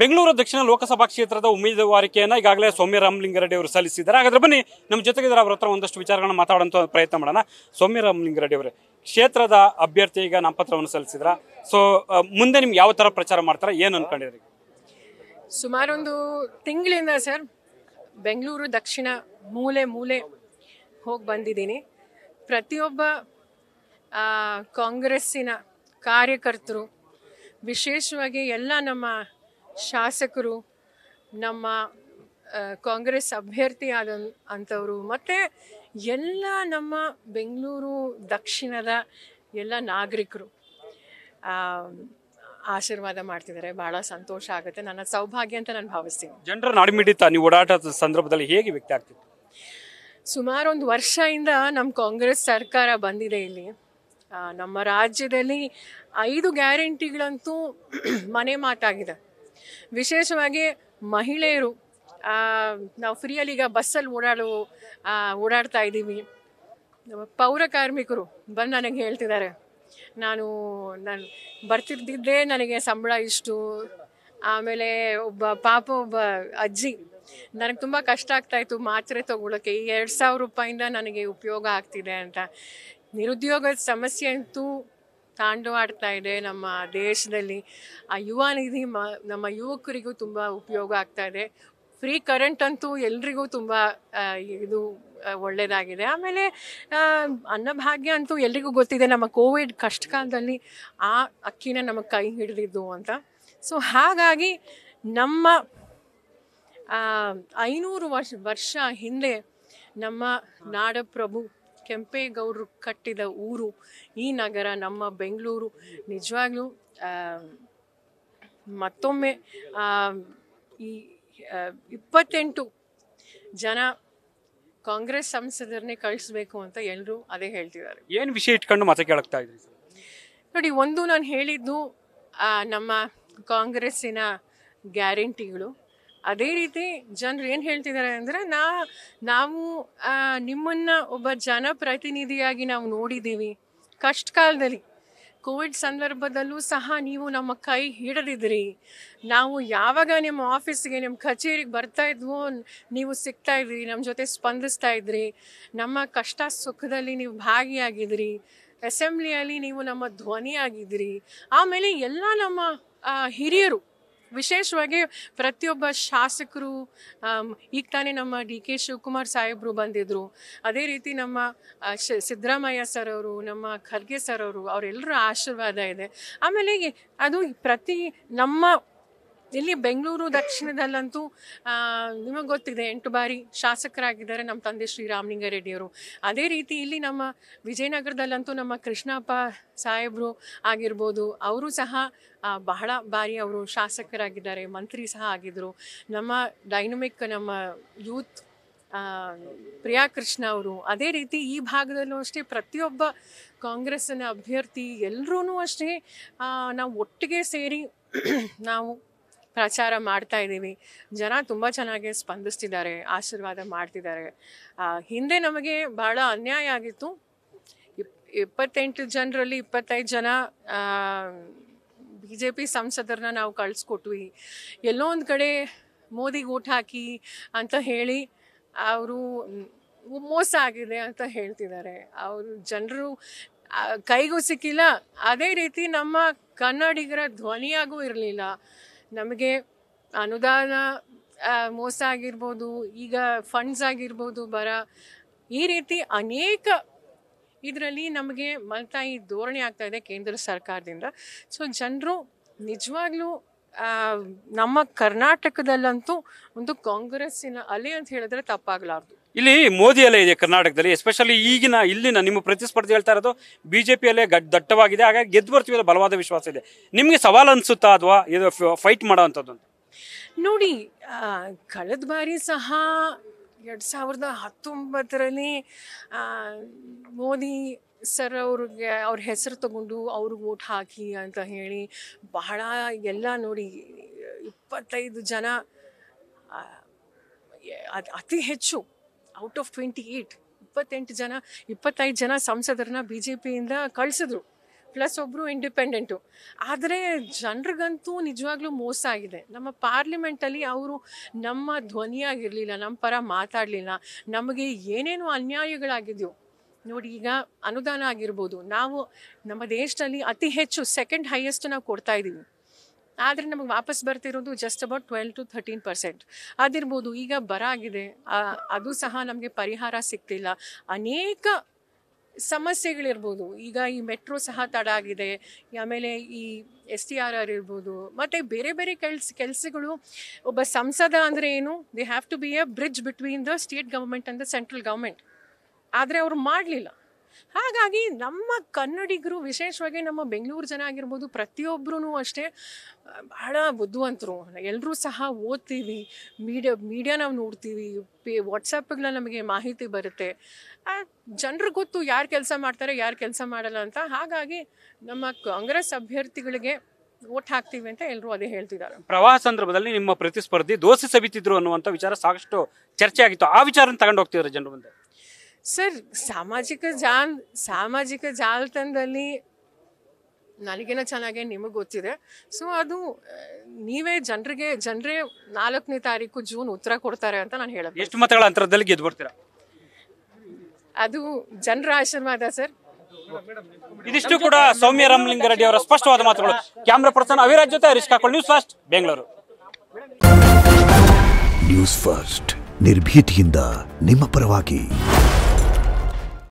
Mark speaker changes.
Speaker 1: ಬೆಂಗಳೂರು ದಕ್ಷಿಣ ಲೋಕಸಭಾ ಕ್ಷೇತ್ರದ ಉಮೇದುವಾರಿಕೆಯನ್ನ ಈಗಾಗಲೇ ಸೌಮ್ಯ ರಾಮಲಿಂಗಾರೆಡ್ಡಿ ಅವರು ಸಲ್ಲಿಸಿದ್ದಾರೆ ಹಾಗಾದ್ರೆ ಬನ್ನಿ ನಮ್ಮ ಜೊತೆಗೆ ಅವ್ರ ಹತ್ರ ಒಂದಷ್ಟು ವಿಚಾರಗಳನ್ನ ಮಾತಾಡುವಂತ ಪ್ರಯತ್ನ ಮಾಡೋಣ ಸೌಮ್ಯ ರಾಮಲಿಂಗರೆಡ್ಡಿ ಅವರೇ ಕ್ಷೇತ್ರದ ಅಭ್ಯರ್ಥಿ ಈಗ ನಾಮಪತ್ರವನ್ನು ಸಲ್ಲಿಸಿದ್ರ ಸೊ ಮುಂದೆ ನಿಮ್ಗೆ ಯಾವ ತರ ಪ್ರಚಾರ ಮಾಡ್ತಾರೆ ಏನು ಅನ್ಕೊಂಡಿದ್ರಿ
Speaker 2: ಸುಮಾರೊಂದು ತಿಂಗಳಿಂದ ಸರ್ ಬೆಂಗಳೂರು ದಕ್ಷಿಣ ಮೂಲೆ ಮೂಲೆ ಹೋಗಿ ಬಂದಿದ್ದೀನಿ ಪ್ರತಿಯೊಬ್ಬ ಕಾಂಗ್ರೆಸ್ಸಿನ ಕಾರ್ಯಕರ್ತರು ವಿಶೇಷವಾಗಿ ಎಲ್ಲ ನಮ್ಮ ಶಾಸಕರು ನಮ್ಮ ಕಾಂಗ್ರೆಸ್ ಅಭ್ಯರ್ಥಿ ಆದ ಅಂಥವರು ಮತ್ತು ಎಲ್ಲ ನಮ್ಮ ಬೆಂಗಳೂರು ದಕ್ಷಿಣದ ಎಲ್ಲ ನಾಗರಿಕರು ಆಶೀರ್ವಾದ ಮಾಡ್ತಿದ್ದಾರೆ ಬಹಳ ಸಂತೋಷ ಆಗುತ್ತೆ ನನ್ನ ಸೌಭಾಗ್ಯ ಅಂತ ನಾನು ಭಾವಿಸ್ತೀನಿ
Speaker 1: ಜನರ ನಾಡಿಮಿಡಿತ ನೀವು ಓಡಾಟದ ಸಂದರ್ಭದಲ್ಲಿ ಹೇಗೆ ವ್ಯಕ್ತ ಆಗ್ತಿತ್ತು
Speaker 2: ಸುಮಾರು ಒಂದು ವರ್ಷದಿಂದ ನಮ್ಮ ಕಾಂಗ್ರೆಸ್ ಸರ್ಕಾರ ಬಂದಿದೆ ಇಲ್ಲಿ ನಮ್ಮ ರಾಜ್ಯದಲ್ಲಿ ಐದು ಗ್ಯಾರಂಟಿಗಳಂತೂ ಮನೆ ಮಾತಾಗಿದೆ ವಿಶೇಷವಾಗಿ ಮಹಿಳೆಯರು ನಾವು ಫ್ರೀಯಲ್ಲಿ ಈಗ ಬಸ್ಸಲ್ಲಿ ಓಡಾಡು ಓಡಾಡ್ತಾ ಇದ್ದೀವಿ ಪೌರ ಕಾರ್ಮಿಕರು ಬಂದು ನನಗೆ ಹೇಳ್ತಿದ್ದಾರೆ ನಾನು ನಾನು ಬರ್ತಿದ್ದಿದ್ದೇ ನನಗೆ ಸಂಬಳ ಇಷ್ಟು ಆಮೇಲೆ ಒಬ್ಬ ಪಾಪ ಒಬ್ಬ ಅಜ್ಜಿ ನನಗೆ ತುಂಬ ಕಷ್ಟ ಆಗ್ತಾಯಿತ್ತು ಮಾತ್ರೆ ತೊಗೊಳಕ್ಕೆ ಈ ಎರಡು ಸಾವಿರ ರೂಪಾಯಿಂದ ನನಗೆ ಉಪಯೋಗ ಆಗ್ತಿದೆ ಅಂತ ನಿರುದ್ಯೋಗದ ಸಮಸ್ಯೆ ಅಂತೂ ತಾಂಡವಾಡ್ತಾ ಇದೆ ನಮ್ಮ ದೇಶದಲ್ಲಿ ಆ ಯುವ ನಿಧಿ ಮ ನಮ್ಮ ಯುವಕರಿಗೂ ತುಂಬ ಉಪಯೋಗ ಆಗ್ತಾ ಇದೆ ಫ್ರೀ ಕರೆಂಟ್ ಅಂತೂ ಎಲ್ರಿಗೂ ತುಂಬ ಇದು ಒಳ್ಳೆಯದಾಗಿದೆ ಆಮೇಲೆ ಅನ್ನಭಾಗ್ಯ ಅಂತೂ ಎಲ್ರಿಗೂ ಗೊತ್ತಿದೆ ನಮ್ಮ ಕೋವಿಡ್ ಕಷ್ಟ ಕಾಲದಲ್ಲಿ ಆ ಅಕ್ಕಿನ ನಮಗೆ ಕೈ ಹಿಡಿದಿದ್ದು ಅಂತ ಸೊ ಹಾಗಾಗಿ ನಮ್ಮ ಐನೂರು ವರ್ಷ ವರ್ಷ ಹಿಂದೆ ನಮ್ಮ ನಾಡಪ್ರಭು ಕೆಂಪೇಗೌಡರು ಕಟ್ಟಿದ ಊರು ಈ ನಗರ ನಮ್ಮ ಬೆಂಗಳೂರು ನಿಜವಾಗ್ಲೂ ಮತ್ತೊಮ್ಮೆ ಈ ಇಪ್ಪತ್ತೆಂಟು ಜನ ಕಾಂಗ್ರೆಸ್ ಸಂಸದರನ್ನೇ ಕಳಿಸ್ಬೇಕು ಅಂತ ಎಲ್ಲರೂ ಅದೇ ಹೇಳ್ತಿದ್ದಾರೆ
Speaker 1: ಏನು ವಿಷಯ ಇಟ್ಕೊಂಡು ಮತ ಕೇಳಕ್ತಾ
Speaker 2: ನೋಡಿ ಒಂದು ನಾನು ಹೇಳಿದ್ದು ನಮ್ಮ ಕಾಂಗ್ರೆಸ್ಸಿನ ಗ್ಯಾರಂಟಿಗಳು ಅದೇ ರೀತಿ ಜನರು ಏನು ಹೇಳ್ತಿದ್ದಾರೆ ಅಂದರೆ ನಾ ನಾವು ನಿಮ್ಮನ್ನು ಒಬ್ಬ ಜನಪ್ರತಿನಿಧಿಯಾಗಿ ನಾವು ನೋಡಿದ್ದೀವಿ ಕಷ್ಟ ಕಾಲದಲ್ಲಿ ಕೋವಿಡ್ ಸಂದರ್ಭದಲ್ಲೂ ಸಹ ನೀವು ನಮ್ಮ ಕೈ ಹಿಡಿದಿದ್ರಿ ನಾವು ಯಾವಾಗ ನಿಮ್ಮ ಆಫೀಸ್ಗೆ ನಿಮ್ಮ ಕಚೇರಿಗೆ ಬರ್ತಾ ಇದ್ವೋ ನೀವು ಸಿಗ್ತಾ ಇದ್ರಿ ನಮ್ಮ ಜೊತೆ ಸ್ಪಂದಿಸ್ತಾ ಇದ್ರಿ ನಮ್ಮ ಕಷ್ಟ ಸುಖದಲ್ಲಿ ನೀವು ಭಾಗಿಯಾಗಿದ್ರಿ ಅಸೆಂಬ್ಲಿಯಲ್ಲಿ ನೀವು ನಮ್ಮ ಧ್ವನಿಯಾಗಿದ್ರಿ ಆಮೇಲೆ ಎಲ್ಲ ನಮ್ಮ ಹಿರಿಯರು ವಿಶೇಷವಾಗಿ ಪ್ರತಿಯೊಬ್ಬ ಶಾಸಕರು ಈಗ ತಾನೇ ನಮ್ಮ ಡಿ ಕೆ ಶಿವಕುಮಾರ್ ಸಾಹೇಬರು ಬಂದಿದ್ದರು ಅದೇ ರೀತಿ ನಮ್ಮ ಸಿದ್ದರಾಮಯ್ಯ ಸರ್ ಅವರು ನಮ್ಮ ಖರ್ಗೆ ಸರ್ ಅವರು ಅವರೆಲ್ಲರ ಆಶೀರ್ವಾದ ಇದೆ ಆಮೇಲೆ ಅದು ಪ್ರತಿ ನಮ್ಮ ಇಲ್ಲಿ ಬೆಂಗಳೂರು ದಕ್ಷಿಣದಲ್ಲಂತೂ ನಿಮಗೆ ಗೊತ್ತಿದೆ ಎಂಟು ಬಾರಿ ಶಾಸಕರಾಗಿದ್ದಾರೆ ನಮ್ಮ ತಂದೆ ಶ್ರೀ ಶ್ರೀರಾಮಲಿಂಗಾರೆಡ್ಡಿಯವರು ಅದೇ ರೀತಿ ಇಲ್ಲಿ ನಮ್ಮ ವಿಜಯನಗರದಲ್ಲಂತೂ ನಮ್ಮ ಕೃಷ್ಣಪ್ಪ ಸಾಹೇಬರು ಆಗಿರ್ಬೋದು ಅವರು ಸಹ ಬಹಳ ಬಾರಿ ಅವರು ಶಾಸಕರಾಗಿದ್ದಾರೆ ಮಂತ್ರಿ ಸಹ ಆಗಿದ್ದರು ನಮ್ಮ ಡೈನಮಿಕ್ ನಮ್ಮ ಯೂತ್ ಪ್ರಿಯಾ ಕೃಷ್ಣ ಅವರು ಅದೇ ರೀತಿ ಈ ಭಾಗದಲ್ಲೂ ಅಷ್ಟೇ ಪ್ರತಿಯೊಬ್ಬ ಕಾಂಗ್ರೆಸ್ಸಿನ ಅಭ್ಯರ್ಥಿ ಎಲ್ಲರೂ ಅಷ್ಟೇ ನಾವು ಒಟ್ಟಿಗೆ ಸೇರಿ ನಾವು ಪ್ರಚಾರ ಮಾಡ್ತಾ ಇದ್ದೀವಿ ಜನ ತುಂಬ ಚೆನ್ನಾಗಿ ಸ್ಪಂದಿಸ್ತಿದ್ದಾರೆ ಆಶೀರ್ವಾದ ಮಾಡ್ತಿದ್ದಾರೆ ಹಿಂದೆ ನಮಗೆ ಭಾಳ ಅನ್ಯಾಯ ಆಗಿತ್ತು ಇಪ್ಪತ್ತೆಂಟು ಜನರಲ್ಲಿ ಇಪ್ಪತ್ತೈದು ಜನ ಬಿ ಜೆ ಪಿ ಸಂಸದರನ್ನ ನಾವು ಕಳಿಸ್ಕೊಟ್ವಿ ಎಲ್ಲೋ ಒಂದು ಕಡೆ ಮೋದಿಗೆ ಊಟ ಹಾಕಿ ಅಂತ ಹೇಳಿ ಅವರು ಮೋಸ ಆಗಿದೆ ಅಂತ ಹೇಳ್ತಿದ್ದಾರೆ ಅವರು ಜನರು ಕೈಗೂ ಸಿಕ್ಕಿಲ್ಲ ಅದೇ ರೀತಿ ನಮ್ಮ ಕನ್ನಡಿಗರ ಧ್ವನಿಯಾಗೂ ಇರಲಿಲ್ಲ ನಮಗೆ ಅನುದಾನ ಮೋಸ ಆಗಿರ್ಬೋದು ಈಗ ಫಂಡ್ಸ್ ಆಗಿರ್ಬೋದು ಬರ ಈ ರೀತಿ ಅನೇಕ ಇದರಲ್ಲಿ ನಮಗೆ ಮಲ್ತಾಯಿ ಧೋರಣೆ ಆಗ್ತಾ ಇದೆ ಕೇಂದ್ರ ಸರ್ಕಾರದಿಂದ ಸೊ ಜನರು ನಿಜವಾಗ್ಲೂ ನಮ್ಮ ಕರ್ನಾಟಕದಲ್ಲಂತೂ ಒಂದು ಕಾಂಗ್ರೆಸ್ಸಿನ ಅಲೆ ಅಂತ ಹೇಳಿದ್ರೆ ತಪ್ಪಾಗಲಾರ್ದು ಇಲ್ಲಿ
Speaker 1: ಮೋದಿ ಅಲ್ಲೇ ಇದೆ ಕರ್ನಾಟಕದಲ್ಲಿ ಎಸ್ಪೆಷಲಿ ಈಗಿನ ಇಲ್ಲಿನ ನಿಮ್ಮ ಪ್ರತಿಸ್ಪರ್ಧಿ ಹೇಳ್ತಾ ಇರೋದು ಬಿಜೆಪಿಯಲ್ಲೇ ಗಡ್ ದಟ್ಟವಾಗಿದೆ ಹಾಗಾಗಿ ಗೆದ್ದು ಬರ್ತೀವಿ ಅದು ಬಲವಾದ ವಿಶ್ವಾಸ ಇದೆ ನಿಮಗೆ ಸವಾಲು ಅನಿಸುತ್ತಾ ಅಥವಾ ಇದು ಫೈಟ್ ಮಾಡೋ
Speaker 2: ನೋಡಿ ಕಳೆದ ಬಾರಿ ಸಹ ಎರಡು ಸಾವಿರದ ಹತ್ತೊಂಬತ್ತರಲ್ಲಿ ಮೋದಿ ಸರ್ ಅವ್ರಿಗೆ ಅವ್ರ ಹೆಸರು ತಗೊಂಡು ಅವ್ರಿಗೆ ಓಟ್ ಹಾಕಿ ಅಂತ ಹೇಳಿ ಬಹಳ ಎಲ್ಲ ನೋಡಿ ಇಪ್ಪತ್ತೈದು ಜನ ಅತಿ ಹೆಚ್ಚು ಔಟ್ ಆಫ್ ಟ್ವೆಂಟಿ ಏಯ್ಟ್ ಇಪ್ಪತ್ತೆಂಟು ಜನ ಇಪ್ಪತ್ತೈದು ಜನ ಸಂಸದರನ್ನ ಬಿ ಜೆ ಪಿಯಿಂದ ಕಳಿಸಿದ್ರು ಪ್ಲಸ್ ಒಬ್ಬರು ಇಂಡಿಪೆಂಡೆಂಟು ಆದರೆ ಜನರಿಗಂತೂ ನಿಜವಾಗ್ಲೂ ಮೋಸ ಆಗಿದೆ ನಮ್ಮ ಪಾರ್ಲಿಮೆಂಟಲ್ಲಿ ಅವರು ನಮ್ಮ ಧ್ವನಿಯಾಗಿರಲಿಲ್ಲ ನಮ್ಮ ಪರ ಮಾತಾಡಲಿಲ್ಲ ನಮಗೆ ಏನೇನು ಅನ್ಯಾಯಗಳಾಗಿದೆಯೋ ನೋಡಿ ಈಗ ಅನುದಾನ ಆಗಿರ್ಬೋದು ನಾವು ನಮ್ಮ ದೇಶದಲ್ಲಿ ಅತಿ ಹೆಚ್ಚು ಸೆಕೆಂಡ್ ಹೈಯೆಸ್ಟ್ ನಾವು ಕೊಡ್ತಾ ಇದ್ದೀವಿ ಆದರೆ ನಮಗೆ ವಾಪಸ್ ಬರ್ತಿರೋದು just about twelve to thirteen percent ಅದಿರ್ಬೋದು ಈಗ ಬರ ಆಗಿದೆ ಅದು ಸಹ ನಮಗೆ ಪರಿಹಾರ ಸಿಗ್ತಿಲ್ಲ ಅನೇಕ ಸಮಸ್ಯೆಗಳಿರ್ಬೋದು ಈಗ ಈ ಮೆಟ್ರೋ ಸಹ ತಡ ಆಗಿದೆ ಆಮೇಲೆ ಈ ಎಸ್ ಟಿ ಆರ್ ಆರ್ ಇರ್ಬೋದು ಮತ್ತು ಬೇರೆ ಬೇರೆ ಕೆಲ್ಸ ಕೆಲಸಗಳು ಒಬ್ಬ ಸಂಸದ ಅಂದರೆ ಏನು they have to be a bridge between the state government and the central government ಆದರೆ ಅವರು ಮಾಡಲಿಲ್ಲ ಹಾಗಾಗಿ ನಮ್ಮ ಕನ್ನಡಿಗರು ವಿಶೇಷವಾಗಿ ನಮ್ಮ ಬೆಂಗಳೂರು ಜನ ಆಗಿರ್ಬೋದು ಪ್ರತಿಯೊಬ್ಬರೂ ಅಷ್ಟೇ ಬಹಳ ಬುದ್ಧಿವಂತರು ಎಲ್ಲರೂ ಸಹ ಓದ್ತೀವಿ ಮೀಡಿಯಾ ಮೀಡಿಯಾ ನಾವು ನೋಡ್ತೀವಿ ಪೇ ವಾಟ್ಸಪ್ಗಳ ನಮಗೆ ಮಾಹಿತಿ ಬರುತ್ತೆ ಜನರು ಗೊತ್ತು ಯಾರು ಕೆಲಸ ಮಾಡ್ತಾರೆ ಯಾರು ಕೆಲಸ ಮಾಡಲ್ಲ ಅಂತ ಹಾಗಾಗಿ ನಮ್ಮ ಕಾಂಗ್ರೆಸ್ ಅಭ್ಯರ್ಥಿಗಳಿಗೆ ಓಟ್ ಹಾಕ್ತೀವಿ ಅಂತ ಎಲ್ಲರೂ ಅದೇ ಹೇಳ್ತಿದ್ದಾರೆ
Speaker 1: ಪ್ರವಾಹ ಸಂದರ್ಭದಲ್ಲಿ ನಿಮ್ಮ ಪ್ರತಿಸ್ಪರ್ಧಿ ದೋಸೆ ಸಬಿತಿದ್ರು ಅನ್ನುವಂಥ ವಿಚಾರ ಸಾಕಷ್ಟು ಚರ್ಚೆ ಆಗಿತ್ತು ಆ ವಿಚಾರನ ತಗೊಂಡು ಹೋಗ್ತಿದ್ರು ಜನರು ಮುಂದೆ
Speaker 2: ಸರ್ ಸಾಮಾಜಿಕ ಜಾಲ ಸಾಮಾಜಿಕ ಜಾಲತಾಣದಲ್ಲಿ ನನಗೇನೋ ಚೆನ್ನಾಗೆ ನಿಮಗೆ ಗೊತ್ತಿದೆ ಸೊ ಅದು ನೀವೇ ಜನರಿಗೆ ಜನರೇ ನಾಲ್ಕನೇ ತಾರೀಕು ಜೂನ್ ಉತ್ತರ ಕೊಡ್ತಾರೆ ಅಂತ ನಾನು ಹೇಳೋದು
Speaker 1: ಎಷ್ಟು ಮತಗಳ ಅಂತರದಲ್ಲಿ ಗೆದ್ದು ಬರ್ತೀರಾ
Speaker 2: ಅದು ಜನರ ಆಶೀರ್ವಾದ ಸರ್ ಇದಿಷ್ಟು
Speaker 1: ಕೂಡ ಸೌಮ್ಯ ರಾಮಲಿಂಗ ರೆಡ್ಡಿ ಅವರ ಸ್ಪಷ್ಟವಾದ ಮಾತುಗಳು ಕ್ಯಾಮ್ರಾ ಪರ್ಸನ್ ಅವಿರಾಜ್ ಜೊತೆ Harish Kakolli News First Bengaluru
Speaker 2: News First ನಿರ್ಭೀತಿಯಿಂದ ನಿಮ್ಮ ಪರವಾಗಿ